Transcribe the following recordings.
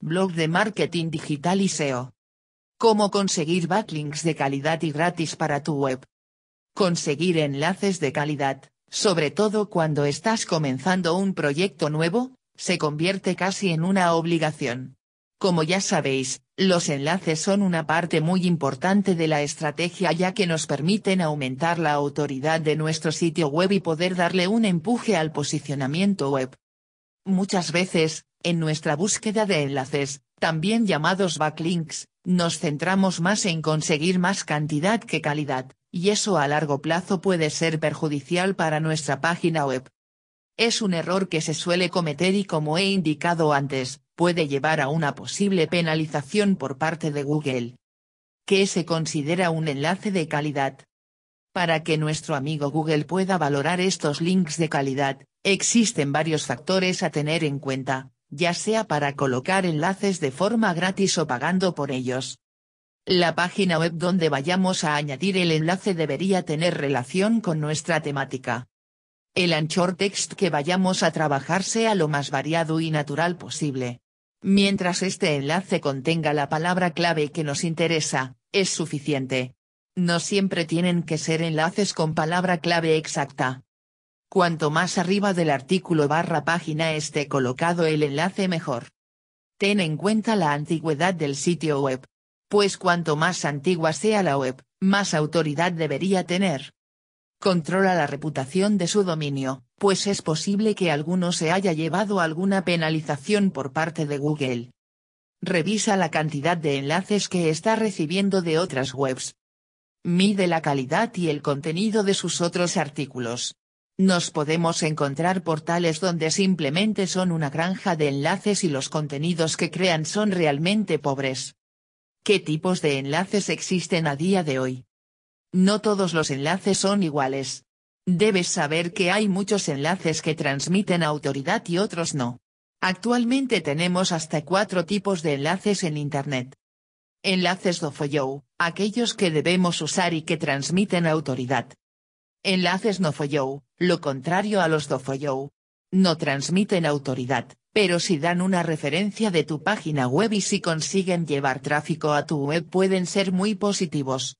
Blog de marketing digital y SEO. Cómo conseguir backlinks de calidad y gratis para tu web. Conseguir enlaces de calidad, sobre todo cuando estás comenzando un proyecto nuevo, se convierte casi en una obligación. Como ya sabéis, los enlaces son una parte muy importante de la estrategia ya que nos permiten aumentar la autoridad de nuestro sitio web y poder darle un empuje al posicionamiento web. Muchas veces, en nuestra búsqueda de enlaces, también llamados backlinks, nos centramos más en conseguir más cantidad que calidad, y eso a largo plazo puede ser perjudicial para nuestra página web. Es un error que se suele cometer y como he indicado antes, puede llevar a una posible penalización por parte de Google. ¿Qué se considera un enlace de calidad? Para que nuestro amigo Google pueda valorar estos links de calidad, existen varios factores a tener en cuenta, ya sea para colocar enlaces de forma gratis o pagando por ellos. La página web donde vayamos a añadir el enlace debería tener relación con nuestra temática. El anchor text que vayamos a trabajar sea lo más variado y natural posible. Mientras este enlace contenga la palabra clave que nos interesa, es suficiente. No siempre tienen que ser enlaces con palabra clave exacta. Cuanto más arriba del artículo barra página esté colocado el enlace mejor. Ten en cuenta la antigüedad del sitio web. Pues cuanto más antigua sea la web, más autoridad debería tener. Controla la reputación de su dominio, pues es posible que alguno se haya llevado alguna penalización por parte de Google. Revisa la cantidad de enlaces que está recibiendo de otras webs. Mide la calidad y el contenido de sus otros artículos. Nos podemos encontrar portales donde simplemente son una granja de enlaces y los contenidos que crean son realmente pobres. ¿Qué tipos de enlaces existen a día de hoy? No todos los enlaces son iguales. Debes saber que hay muchos enlaces que transmiten autoridad y otros no. Actualmente tenemos hasta cuatro tipos de enlaces en Internet. Enlaces dofollow, aquellos que debemos usar y que transmiten autoridad. Enlaces nofollow, lo contrario a los dofoyou. No transmiten autoridad, pero si dan una referencia de tu página web y si consiguen llevar tráfico a tu web pueden ser muy positivos.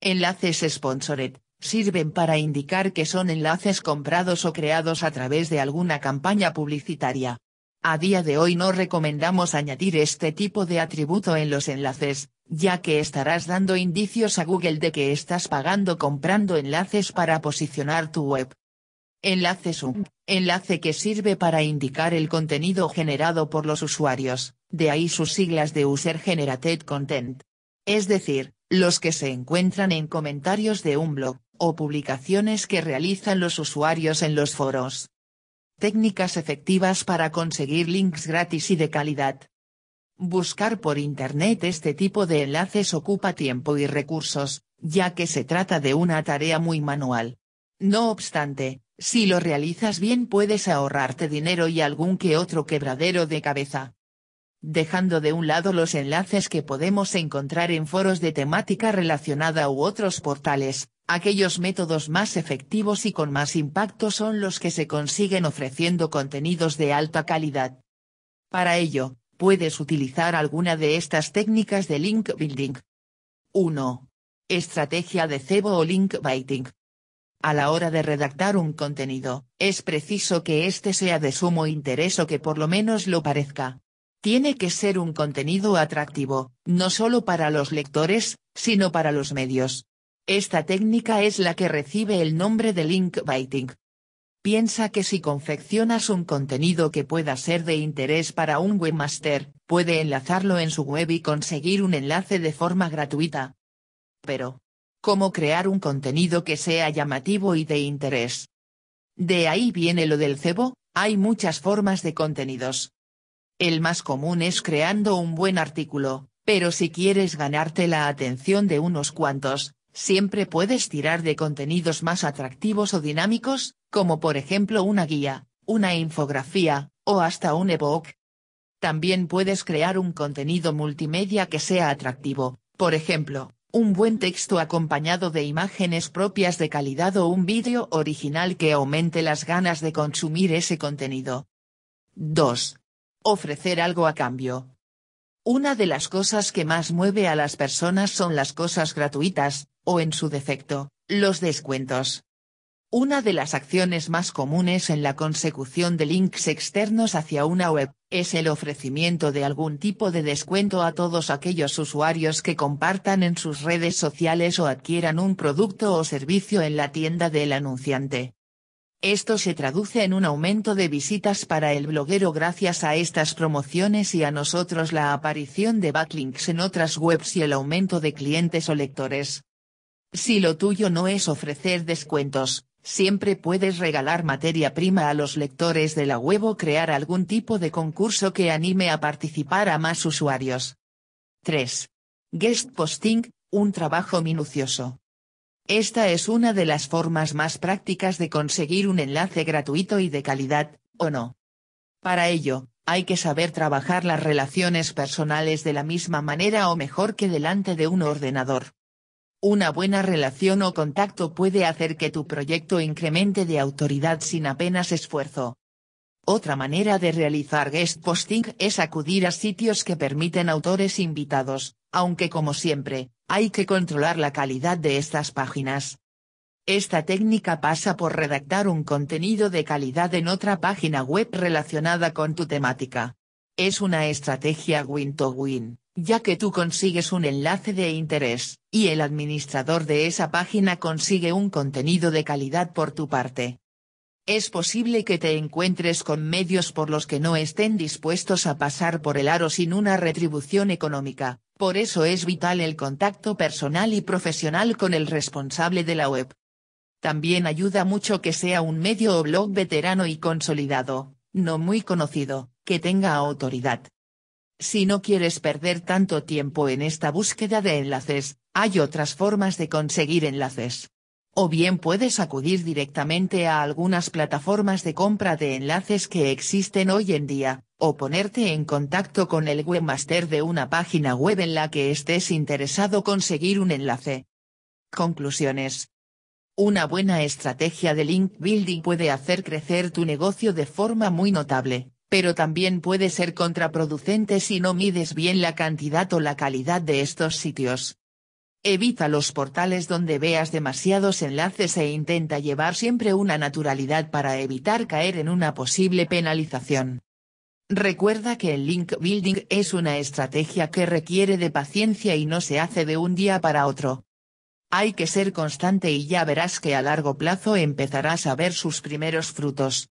Enlaces sponsored, sirven para indicar que son enlaces comprados o creados a través de alguna campaña publicitaria. A día de hoy no recomendamos añadir este tipo de atributo en los enlaces, ya que estarás dando indicios a Google de que estás pagando comprando enlaces para posicionar tu web. Enlace un Enlace que sirve para indicar el contenido generado por los usuarios, de ahí sus siglas de User Generated Content. Es decir, los que se encuentran en comentarios de un blog, o publicaciones que realizan los usuarios en los foros. Técnicas efectivas para conseguir links gratis y de calidad. Buscar por Internet este tipo de enlaces ocupa tiempo y recursos, ya que se trata de una tarea muy manual. No obstante, si lo realizas bien puedes ahorrarte dinero y algún que otro quebradero de cabeza. Dejando de un lado los enlaces que podemos encontrar en foros de temática relacionada u otros portales, aquellos métodos más efectivos y con más impacto son los que se consiguen ofreciendo contenidos de alta calidad. Para ello, puedes utilizar alguna de estas técnicas de link building. 1. Estrategia de cebo o link biting. A la hora de redactar un contenido, es preciso que éste sea de sumo interés o que por lo menos lo parezca. Tiene que ser un contenido atractivo, no solo para los lectores, sino para los medios. Esta técnica es la que recibe el nombre de link biting. Piensa que si confeccionas un contenido que pueda ser de interés para un webmaster, puede enlazarlo en su web y conseguir un enlace de forma gratuita. Pero, cómo crear un contenido que sea llamativo y de interés. De ahí viene lo del cebo, hay muchas formas de contenidos. El más común es creando un buen artículo, pero si quieres ganarte la atención de unos cuantos, siempre puedes tirar de contenidos más atractivos o dinámicos, como por ejemplo una guía, una infografía, o hasta un ebook. También puedes crear un contenido multimedia que sea atractivo, por ejemplo, un buen texto acompañado de imágenes propias de calidad o un vídeo original que aumente las ganas de consumir ese contenido. 2. Ofrecer algo a cambio. Una de las cosas que más mueve a las personas son las cosas gratuitas, o en su defecto, los descuentos. Una de las acciones más comunes en la consecución de links externos hacia una web, es el ofrecimiento de algún tipo de descuento a todos aquellos usuarios que compartan en sus redes sociales o adquieran un producto o servicio en la tienda del anunciante. Esto se traduce en un aumento de visitas para el bloguero gracias a estas promociones y a nosotros la aparición de backlinks en otras webs y el aumento de clientes o lectores. Si lo tuyo no es ofrecer descuentos, Siempre puedes regalar materia prima a los lectores de la web o crear algún tipo de concurso que anime a participar a más usuarios. 3. Guest posting, un trabajo minucioso. Esta es una de las formas más prácticas de conseguir un enlace gratuito y de calidad, ¿o no? Para ello, hay que saber trabajar las relaciones personales de la misma manera o mejor que delante de un ordenador. Una buena relación o contacto puede hacer que tu proyecto incremente de autoridad sin apenas esfuerzo. Otra manera de realizar guest posting es acudir a sitios que permiten autores invitados, aunque como siempre, hay que controlar la calidad de estas páginas. Esta técnica pasa por redactar un contenido de calidad en otra página web relacionada con tu temática. Es una estrategia win-to-win. win to win ya que tú consigues un enlace de interés, y el administrador de esa página consigue un contenido de calidad por tu parte. Es posible que te encuentres con medios por los que no estén dispuestos a pasar por el aro sin una retribución económica, por eso es vital el contacto personal y profesional con el responsable de la web. También ayuda mucho que sea un medio o blog veterano y consolidado, no muy conocido, que tenga autoridad. Si no quieres perder tanto tiempo en esta búsqueda de enlaces, hay otras formas de conseguir enlaces. O bien puedes acudir directamente a algunas plataformas de compra de enlaces que existen hoy en día, o ponerte en contacto con el webmaster de una página web en la que estés interesado conseguir un enlace. Conclusiones. Una buena estrategia de link building puede hacer crecer tu negocio de forma muy notable pero también puede ser contraproducente si no mides bien la cantidad o la calidad de estos sitios. Evita los portales donde veas demasiados enlaces e intenta llevar siempre una naturalidad para evitar caer en una posible penalización. Recuerda que el link building es una estrategia que requiere de paciencia y no se hace de un día para otro. Hay que ser constante y ya verás que a largo plazo empezarás a ver sus primeros frutos.